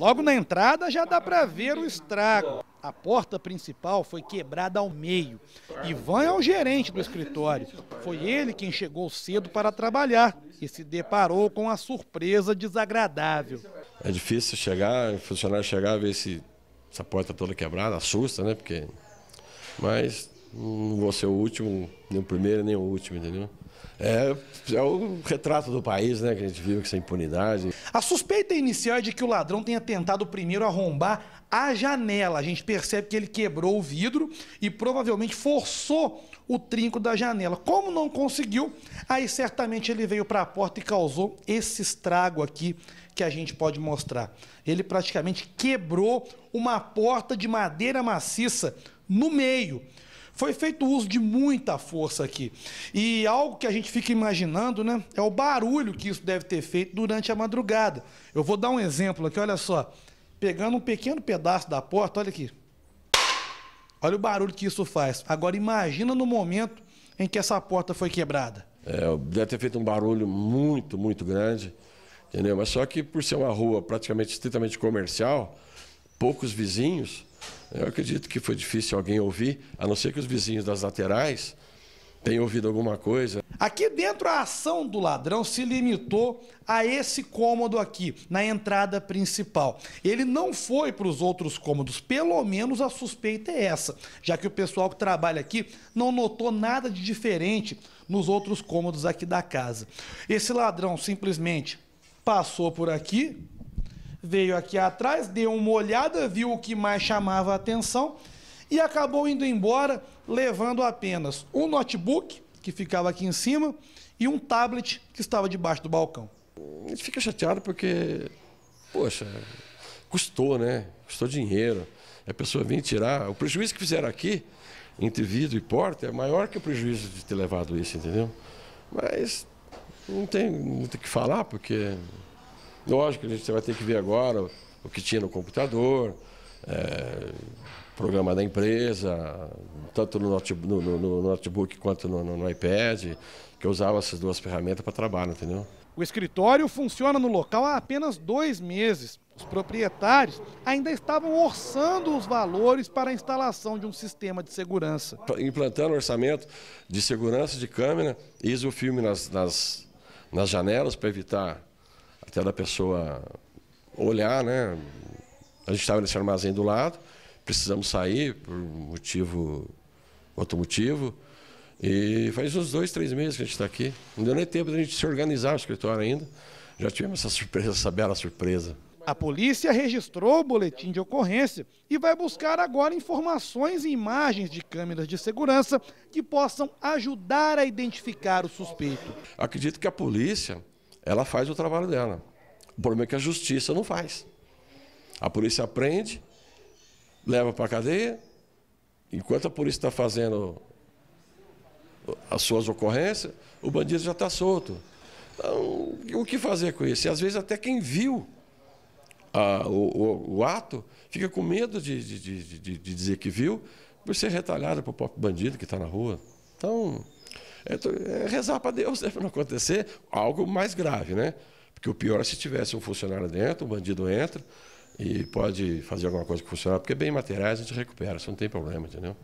Logo na entrada já dá para ver o estrago. A porta principal foi quebrada ao meio. Ivan é o gerente do escritório. Foi ele quem chegou cedo para trabalhar e se deparou com a surpresa desagradável. É difícil chegar, o funcionário chegar e ver se essa porta toda quebrada, assusta, né? Porque... Mas não vou ser o último, nem o primeiro, nem o último, entendeu? É, é o retrato do país, né, que a gente vive com essa impunidade. A suspeita inicial é de que o ladrão tenha tentado primeiro arrombar a janela. A gente percebe que ele quebrou o vidro e provavelmente forçou o trinco da janela. Como não conseguiu, aí certamente ele veio para a porta e causou esse estrago aqui que a gente pode mostrar. Ele praticamente quebrou uma porta de madeira maciça no meio. Foi feito uso de muita força aqui. E algo que a gente fica imaginando, né? É o barulho que isso deve ter feito durante a madrugada. Eu vou dar um exemplo aqui, olha só. Pegando um pequeno pedaço da porta, olha aqui. Olha o barulho que isso faz. Agora imagina no momento em que essa porta foi quebrada. É, deve ter feito um barulho muito, muito grande, entendeu? Mas só que por ser uma rua praticamente estritamente comercial, poucos vizinhos, eu acredito que foi difícil alguém ouvir, a não ser que os vizinhos das laterais tenham ouvido alguma coisa. Aqui dentro, a ação do ladrão se limitou a esse cômodo aqui, na entrada principal. Ele não foi para os outros cômodos, pelo menos a suspeita é essa, já que o pessoal que trabalha aqui não notou nada de diferente nos outros cômodos aqui da casa. Esse ladrão simplesmente passou por aqui, veio aqui atrás, deu uma olhada, viu o que mais chamava a atenção e acabou indo embora, levando apenas um notebook, que ficava aqui em cima, e um tablet que estava debaixo do balcão. A gente fica chateado porque, poxa, custou, né? Custou dinheiro. A pessoa vem tirar. O prejuízo que fizeram aqui, entre vidro e porta, é maior que o prejuízo de ter levado isso, entendeu? Mas não tem muito o que falar, porque Lógico que você vai ter que ver agora o que tinha no computador, é, programa da empresa, tanto no, no, no, no notebook quanto no, iPad, que eu usava essas duas ferramentas para trabalho, entendeu? O escritório funciona no local há apenas dois meses. Os proprietários ainda estavam orçando os valores para a instalação de um sistema de segurança. Implantando orçamento de segurança de câmera, ISO filme nas, nas, nas janelas para evitar até da pessoa olhar, né? A gente estava nesse armazém do lado, precisamos sair por motivo, outro motivo. E faz uns dois, três meses que a gente está aqui. Não deu nem tempo de a gente se organizar o escritório ainda. Já tivemos essa surpresa, essa bela surpresa. A polícia registrou o boletim de ocorrência e vai buscar agora informações e imagens de câmeras de segurança que possam ajudar a identificar o suspeito. Acredito que a polícia ela faz o trabalho dela. O problema é que a justiça não faz. A polícia prende, leva para a cadeia, enquanto a polícia está fazendo as suas ocorrências, o bandido já está solto. Então, o que fazer com isso? E às vezes até quem viu a, o, o, o, ato fica com medo de, de, de, de dizer que viu, por ser retalhado para o próprio bandido que está na rua. Então, é, é rezar para Deus, né, para não acontecer algo mais grave, né? Porque o pior é se tivesse um funcionário dentro, um bandido entra e pode fazer alguma coisa com o funcionário, porque bem materiais a gente recupera, isso não tem problema, entendeu?